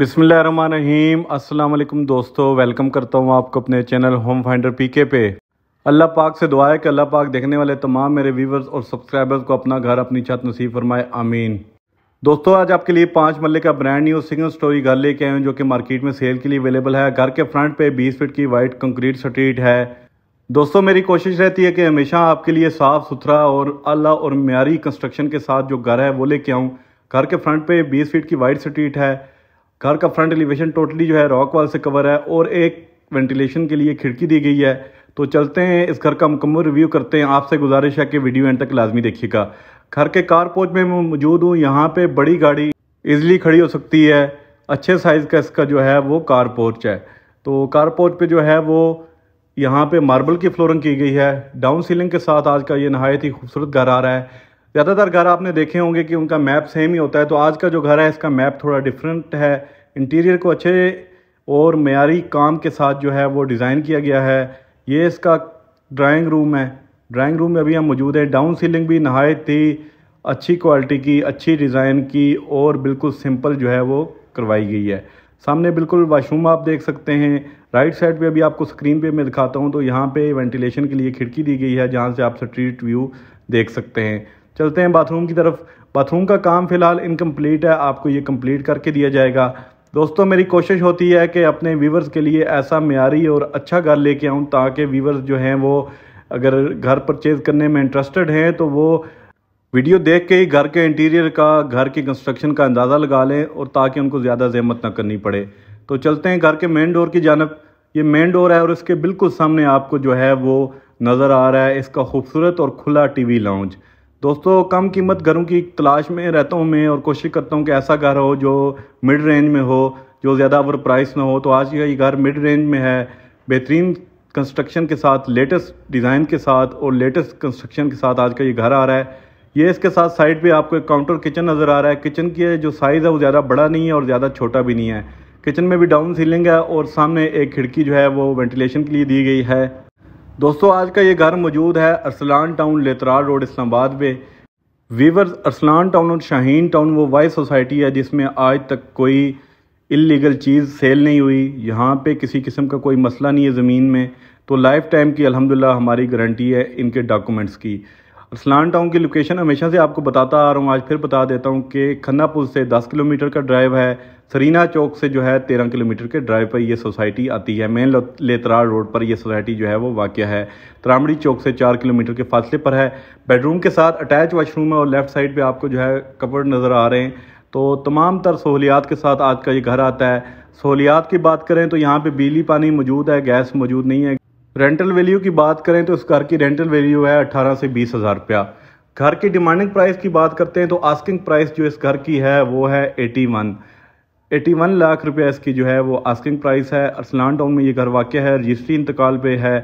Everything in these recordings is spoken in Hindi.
बिसमीम अस्सलाम दोस्तों वेलकम करता हूँ आपको अपने चैनल होम फाइंडर पीके पे अल्लाह पाक से दुआ है कि अल्लाह पाक देखने वाले तमाम मेरे व्यूवर्स और सब्सक्राइबर्स को अपना घर अपनी छत नसीब फरमाए आमीन दोस्तों आज आपके लिए पाँच मल्ले का ब्रांड न्यू सिंगल स्टोरी घर लेके आए हैं जो कि मार्केट में सेल के लिए अवेलेबल है घर के फ्रंट पे बीस फिट की वाइट कंक्रीट स्ट्रीट है दोस्तों मेरी कोशिश रहती है कि हमेशा आपके लिए साफ़ सुथरा और अला और म्यारी कंस्ट्रक्शन के साथ जो घर है वो लेके आऊँ घर के फ्रंट पे बीस फीट की वाइट स्ट्रीट है घर का फ्रंट एलिवेशन टोटली जो है रॉक वॉल से कवर है और एक वेंटिलेशन के लिए खिड़की दी गई है तो चलते हैं इस घर का मुकम्मल रिव्यू करते हैं आपसे गुजारिश है कि वीडियो एंड तक लाजमी देखिएगा घर के पोच में मौजूद हूँ यहाँ पे बड़ी गाड़ी इजली खड़ी हो सकती है अच्छे साइज़ का इसका जो है वो पोच है तो पोच पे जो है वो यहाँ पे मार्बल की फ्लोरिंग की गई है डाउन सीलिंग के साथ आज का ये नहायत ही खूबसूरत घर आ रहा है ज़्यादातर घर आपने देखे होंगे कि उनका मैप सेम ही होता है तो आज का जो घर है इसका मैप थोड़ा डिफरेंट है इंटीरियर को अच्छे और मैारी काम के साथ जो है वो डिज़ाइन किया गया है ये इसका ड्राइंग रूम है ड्राइंग रूम में अभी हम मौजूद हैं डाउन सीलिंग भी नहायत ही अच्छी क्वालिटी की अच्छी डिज़ाइन की और बिल्कुल सिंपल जो है वो करवाई गई है सामने बिल्कुल वाशरूम आप देख सकते हैं राइट साइड पे अभी आपको स्क्रीन पे मैं दिखाता हूँ तो यहाँ पे वेंटिलेशन के लिए खिड़की दी गई है जहाँ से आप स्ट्रीट व्यू देख सकते हैं चलते हैं बाथरूम की तरफ बाथरूम का काम फ़िलहाल इनकम्प्लीट है आपको ये कम्प्लीट करके दिया जाएगा दोस्तों मेरी कोशिश होती है कि अपने व्यूवर्स के लिए ऐसा मीरी और अच्छा घर लेके आऊँ ताकि व्यूवर्स जो हैं वो अगर घर परचेज़ करने में इंटरेस्टेड हैं तो वो वीडियो देख के ही घर के इंटीरियर का घर की कंस्ट्रक्शन का अंदाज़ा लगा लें और ताकि उनको ज़्यादा जहमत ना करनी पड़े तो चलते हैं घर के मेन डोर की जानब ये मेन डोर है और इसके बिल्कुल सामने आपको जो है वो नज़र आ रहा है इसका खूबसूरत और खुला टी वी दोस्तों कम कीमत घरों की तलाश में रहता हूँ मैं और कोशिश करता हूँ कि ऐसा घर हो जो मिड रेंज में हो जो ज़्यादा ओवर प्राइस ना हो तो आज का ये घर मिड रेंज में है बेहतरीन कंस्ट्रक्शन के साथ लेटेस्ट डिज़ाइन के साथ और लेटेस्ट कंस्ट्रक्शन के साथ आज का ये घर आ रहा है ये इसके साथ साइड पे आपको एक काउंटर किचन नज़र आ रहा है किचन की जो साइज़ है वो ज़्यादा बड़ा नहीं है और ज़्यादा छोटा भी नहीं है किचन में भी डाउन सीलिंग है और सामने एक खिड़की जो है वो वेंटिलेशन के लिए दी गई है दोस्तों आज का ये घर मौजूद है अरसलान टाउन लेतराल रोड इस्लामाबाद में वीवर्स अरसलान टाउन और शाहीन टाउन वो वाई सोसाइटी है जिसमें आज तक कोई इलीगल चीज़ सेल नहीं हुई यहाँ पे किसी किस्म का कोई मसला नहीं है ज़मीन में तो लाइफ टाइम की अलहमदिल्ला हमारी गारंटी है इनके डॉक्यूमेंट्स की अरसलान टाउन की लोकेशन हमेशा से आपको बताता आ रहा हूँ आज फिर बता देता हूँ कि खन्ना पुल से 10 किलोमीटर का ड्राइव है सरीना चौक से जो है 13 किलोमीटर के ड्राइव पर यह सोसाइटी आती है मेन लेतरा रोड पर यह सोसाइटी जो है वो वाक़ है त्रामड़ी चौक से 4 किलोमीटर के फासले पर है बेडरूम के साथ अटैच वाशरूम है और लेफ़्ट साइड पर आपको जो है कपड़ नज़र आ रहे हैं तो तमाम तर सहूलियात के साथ आज का ये घर आता है सहूलियात की बात करें तो यहाँ पे बिजली पानी मौजूद है गैस मौजूद नहीं है रेंटल वैल्यू की बात करें तो इस घर की रेंटल वैल्यू है अट्ठारह से बीस हज़ार रुपया घर की डिमांडिंग प्राइस की बात करते हैं तो आस्किंग प्राइस जो इस घर की है वो है eighty one eighty one lakh रुपया इसकी जो है वो आस्किंग प्राइस है अरसलान टाउन में ये घर वाक़ है रजिस्ट्री इंतकाल पे है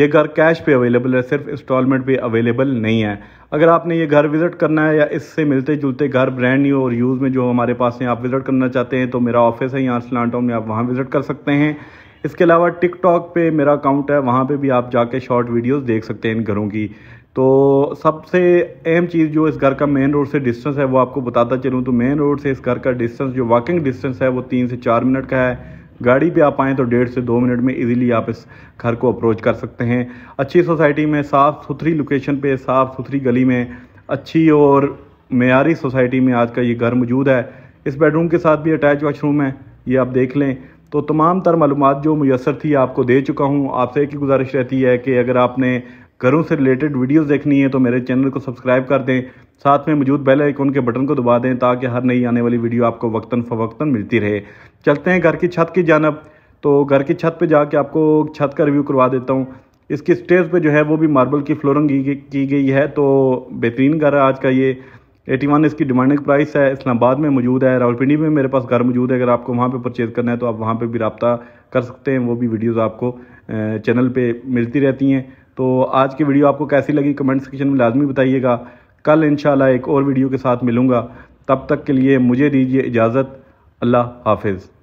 ये घर कैश पे अवेलेबल है सिर्फ इंस्टॉलमेंट पे अवेलेबल नहीं है अगर आपने ये घर विज़िट करना है या इससे मिलते जुलते घर ब्रांड न्यू और यूज़ में जो हमारे पास हैं आप विज़िट करना चाहते हैं तो मेरा ऑफिस है यहाँ अरसलान टाउन में आप वहाँ विज़िट कर सकते हैं इसके अलावा टिकटॉक पे मेरा अकाउंट है वहाँ पे भी आप जाके शॉर्ट वीडियोस देख सकते हैं इन घरों की तो सबसे अहम चीज़ जो इस घर का मेन रोड से डिस्टेंस है वो आपको बताता चलूँ तो मेन रोड से इस घर का डिस्टेंस जो वॉकिंग डिस्टेंस है वो तीन से चार मिनट का है गाड़ी पे आप आएँ तो डेढ़ से दो मिनट में इजीली आप इस घर को अप्रोच कर सकते हैं अच्छी सोसाइटी में साफ़ सुथरी लोकेशन पे साफ़ सुथरी गली में अच्छी और मैारी सोसाइटी में आज का ये घर मौजूद है इस बेडरूम के साथ भी अटैच वाशरूम है ये आप देख लें तो तमाम तर मालूम जो मैसर थी आपको दे चुका हूँ आपसे एक ही गुजारिश रहती है कि अगर आपने घरों से रिलेटेड वीडियोज़ देखनी है तो मेरे चैनल को सब्सक्राइब कर दें साथ में मौजूद बेल आइकॉन के बटन को दबा दें ताकि हर नई आने वाली वीडियो आपको वक्ता फ़वक्ता मिलती रहे चलते हैं घर की छत की जानब तो घर की छत पे जाके आपको छत का रिव्यू करवा देता हूँ इसकी स्टेज पे जो है वो भी मार्बल की फ्लोरिंग की गई है तो बेहतरीन घर है आज का ये एटी वन इसकी डिमांडिंग प्राइस है इस्लामाबाद में मौजूद है रावलपिंडी में मेरे पास घर मौजूद है अगर आपको वहाँ पर परचेज़ करना है तो आप वहाँ पर भी रबता कर सकते हैं वो भी वीडियोज़ आपको चैनल पर मिलती रहती हैं तो आज की वीडियो आपको कैसी लगी कमेंट सेक्शन में लाजमी बताइएगा कल इन एक और वीडियो के साथ मिलूँगा तब तक के लिए मुझे दीजिए इजाज़त अल्लाह हाफिज़